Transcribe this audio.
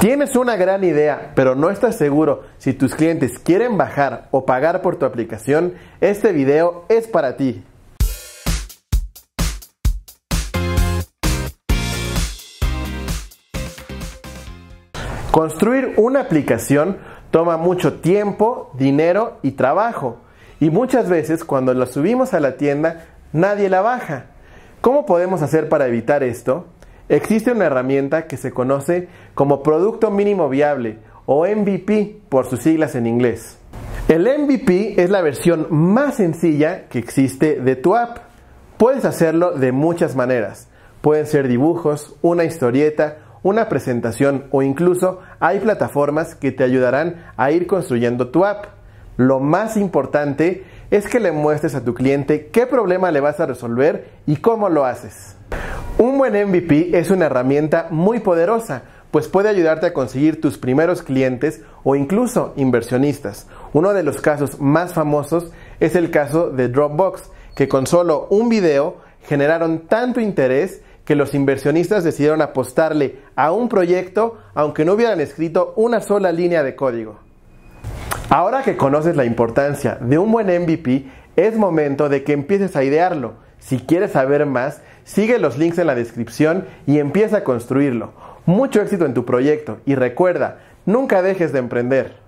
Tienes una gran idea, pero no estás seguro si tus clientes quieren bajar o pagar por tu aplicación, este video es para ti. Construir una aplicación toma mucho tiempo, dinero y trabajo. Y muchas veces cuando la subimos a la tienda, nadie la baja. ¿Cómo podemos hacer para evitar esto? Existe una herramienta que se conoce como Producto Mínimo Viable o MVP por sus siglas en inglés. El MVP es la versión más sencilla que existe de tu app. Puedes hacerlo de muchas maneras. Pueden ser dibujos, una historieta, una presentación o incluso hay plataformas que te ayudarán a ir construyendo tu app. Lo más importante es que le muestres a tu cliente qué problema le vas a resolver y cómo lo haces. Un buen MVP es una herramienta muy poderosa, pues puede ayudarte a conseguir tus primeros clientes o incluso inversionistas. Uno de los casos más famosos es el caso de Dropbox, que con solo un video generaron tanto interés que los inversionistas decidieron apostarle a un proyecto aunque no hubieran escrito una sola línea de código. Ahora que conoces la importancia de un buen MVP, es momento de que empieces a idearlo si quieres saber más, sigue los links en la descripción y empieza a construirlo. Mucho éxito en tu proyecto y recuerda, nunca dejes de emprender.